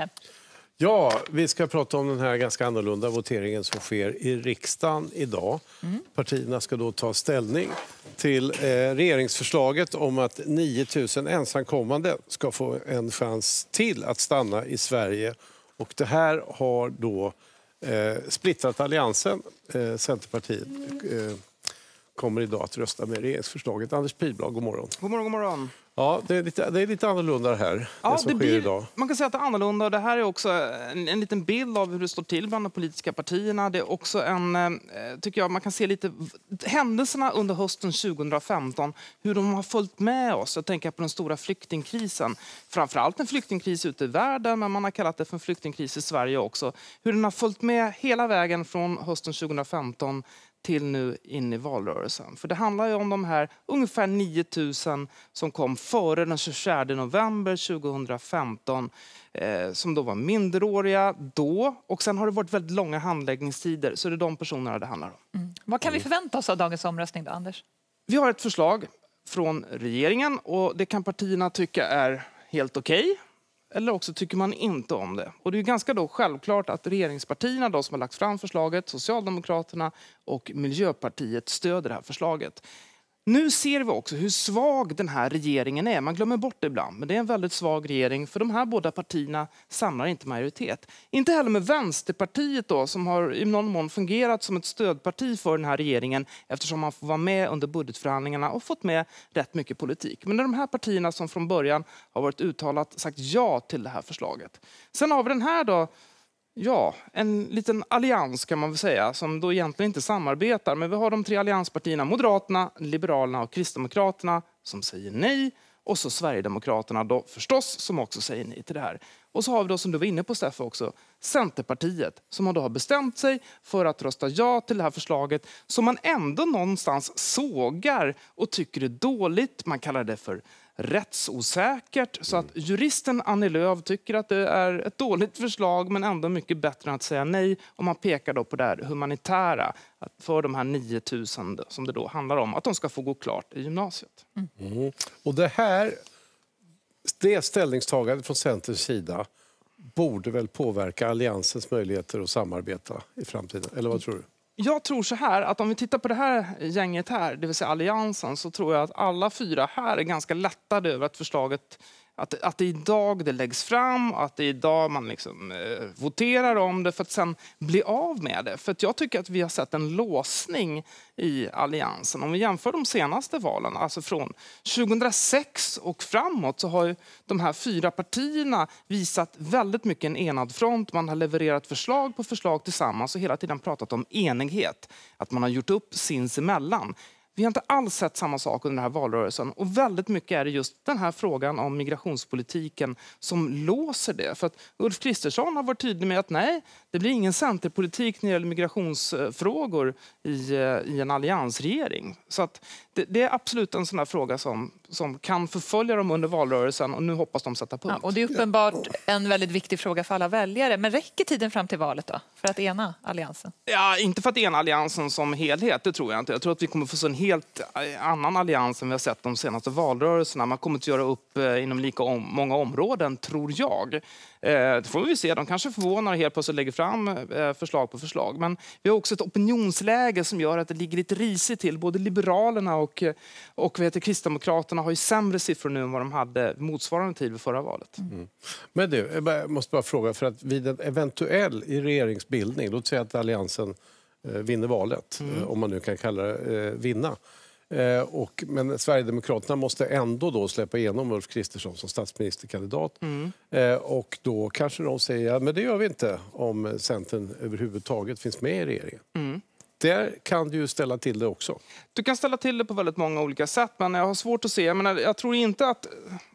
det. Ja, vi ska prata om den här ganska annorlunda voteringen som sker i riksdagen idag. Mm. Partierna ska då ta ställning till eh, regeringsförslaget om att 9 000 ensamkommande ska få en chans till att stanna i Sverige. Och det här har då eh, splittrat alliansen. Eh, Centerpartiet eh, kommer idag att rösta med regeringsförslaget. Anders Pihlblad, god morgon. God morgon, god morgon. Ja, det är lite, det är lite annorlunda det här, ja, det som det sker blir, idag. Man kan säga att det är annorlunda. Det här är också en, en, liten bild av hur det står till bland de politiska partierna. Det är också en, eh, tycker jag, man kan se lite händelserna under hösten 2015, hur de har följt med oss. Jag tänker på den stora flyktingkrisen, framförallt en flyktingkris ute i världen, men man har kallat det för en flyktingkris i Sverige också. Hur den har följt med hela vägen från hösten 2015 till nu in i valrörelsen. För det handlar ju om de här ungefär 9 000 som kom före den 24 november 2015 eh, som då var minderåriga då. Och sen har det varit väldigt långa handläggningstider så det är de personerna det handlar om. Mm. Vad kan vi mm. förvänta oss av dagens omröstning då, Anders? Vi har ett förslag från regeringen och det kan partierna tycka är helt okej. Okay eller också tycker man inte om det. Och det är ganska då självklart att regeringspartierna, de som har lagt fram förslaget, Socialdemokraterna och Miljöpartiet stöder det här förslaget. Nu ser vi också hur svag den här regeringen är. Man glömmer bort det ibland, men det är en väldigt svag regering för de här båda partierna samlar inte majoritet. Inte heller med Vänsterpartiet då, som har i någon mån fungerat som ett stödparti för den här regeringen eftersom man får vara med under budgetförhandlingarna och fått med rätt mycket politik. Men det är de här partierna som från början har varit uttalat sagt ja till det här förslaget. Sen har vi den här då, Ja, en liten allians kan man väl säga, som då egentligen inte samarbetar. Men vi har de tre allianspartierna Moderaterna, Liberalerna och Kristdemokraterna som säger nej. Och så Sverigedemokraterna då förstås, som också säger nej till det här. Och så har vi då, som du var inne på Steffe också, Centerpartiet som då har bestämt sig för att rösta ja till det här förslaget som man ändå någonstans sågar och tycker är dåligt. Man kallar det för rättsosäkert. Så att mm. juristen Annie Lööf tycker att det är ett dåligt förslag men ändå mycket bättre än att säga nej. Och man pekar då på det här humanitära för de här 9000 som det då handlar om, att de ska få gå klart i gymnasiet. Mm. Mm. Och det här det ställningstagandet från Centerns sida borde väl påverka Alliansens möjligheter att samarbeta i framtiden? Eller vad tror du? Jag tror så här, att om vi tittar på det här gänget här, det vill säga Alliansen, så tror jag att alla fyra här är ganska lättade över att förslaget att, att det är idag det läggs fram och att det är idag man liksom, eh, voterar om det för att sen bli av med det. För jag tycker att vi har sett en låsning i Alliansen. Om vi jämför de senaste valen, alltså från 2006 och framåt, så har de här fyra partierna visat väldigt mycket en enad front. Man har levererat förslag på förslag tillsammans och hela tiden pratat om enighet. Att man har gjort upp sinsemellan. Vi har inte alls sett samma sak under den här valrörelsen. Och väldigt mycket är det just den här frågan om migrationspolitiken som låser det. För att Ulf Kristersson har varit tydlig med att nej, det blir ingen centerpolitik när det gäller migrationsfrågor i, eh, i en alliansregering. Så att det, det, är absolut en sån fråga som, som kan förfölja dem under valrörelsen och nu hoppas de sätta punkt. Ja, och det är uppenbart en väldigt viktig fråga för alla väljare. Men räcker tiden fram till valet då, för att ena alliansen? Ja, inte för att ena alliansen som helhet, det tror jag inte. Jag tror att vi kommer få se en helt eh, annan allians än vi har sett de senaste valrörelserna. Man kommer att göra upp eh, inom lika om, många områden, tror jag. Eh, det får vi se. De kanske förvånar helt plötsligt lägger fram eh, förslag på förslag. Men vi har också ett opinionsläge som gör att det ligger lite risigt till. Både Liberalerna och, och vad Kristdemokraterna har ju sämre siffror nu än vad de hade motsvarande tid vid förra valet. Mm. Men du, jag måste bara fråga, för att vid en eventuell regeringsbildning, låt säga att Alliansen eh, vinner valet, mm. om man nu kan kalla det vinna Eh, och, men Sverigedemokraterna måste ändå då släppa igenom Ulf Kristersson som statsministerkandidat. Mm. Eh, och då kanske de säger att ja, det gör vi inte om Centern överhuvudtaget finns med i regeringen. Mm där kan du ställa till det också. Du kan ställa till det på väldigt många olika sätt, men jag har svårt att se. Jag, jag tror inte att,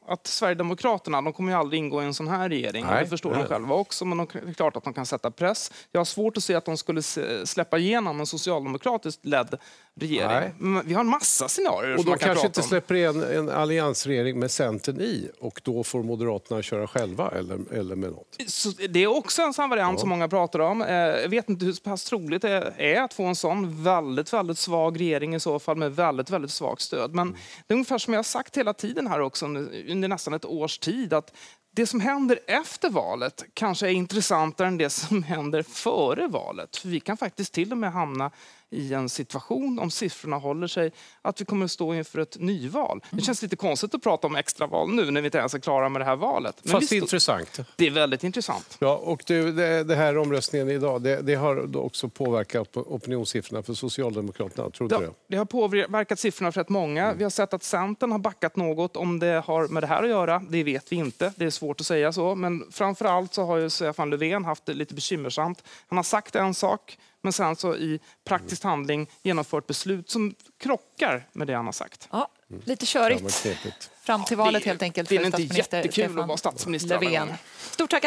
att Sverigedemokraterna, de kommer ju aldrig ingå i en sån här regering. Nej, det förstår de själva också, men de, det är klart att de kan sätta press. Jag har svårt att se att de skulle släppa igenom en socialdemokratiskt ledd regering. Nej. Vi har en massa scenarier Och de kanske inte släpper igen en alliansregering med Centern i och då får Moderaterna köra själva eller, eller med något. Så det är också en sån variant ja. som många pratar om. Eh, jag vet inte hur pass troligt det är att få en en sån väldigt, väldigt svag regering i så fall med väldigt, väldigt svagt stöd. Men mm. det är ungefär som jag har sagt hela tiden här också under nästan ett års tid att det som händer efter valet kanske är intressantare än det som händer före valet. För vi kan faktiskt till och med hamna i en situation, om siffrorna håller sig, att vi kommer att stå inför ett nyval. Det mm. känns lite konstigt att prata om extraval nu när vi inte ens är klara med det här valet. Men Fast det är intressant. Det är väldigt intressant. Ja, och du, det, det här omröstningen idag, det, det, har också påverkat opinionssiffrorna för Socialdemokraterna, tror du det? Det har påverkat siffrorna för rätt många. Mm. Vi har sett att Centern har backat något. Om det har med det här att göra, det vet vi inte. Det är svårt att säga så. Men framför allt så har ju Stefan Löfven haft det lite bekymmersamt. Han har sagt en sak men sen så i praktisk handling genomfört beslut som krockar med det han har sagt. Ja, lite körigt. Fram till valet helt enkelt. Det är inte jättekul att vara statsminister. Stort tack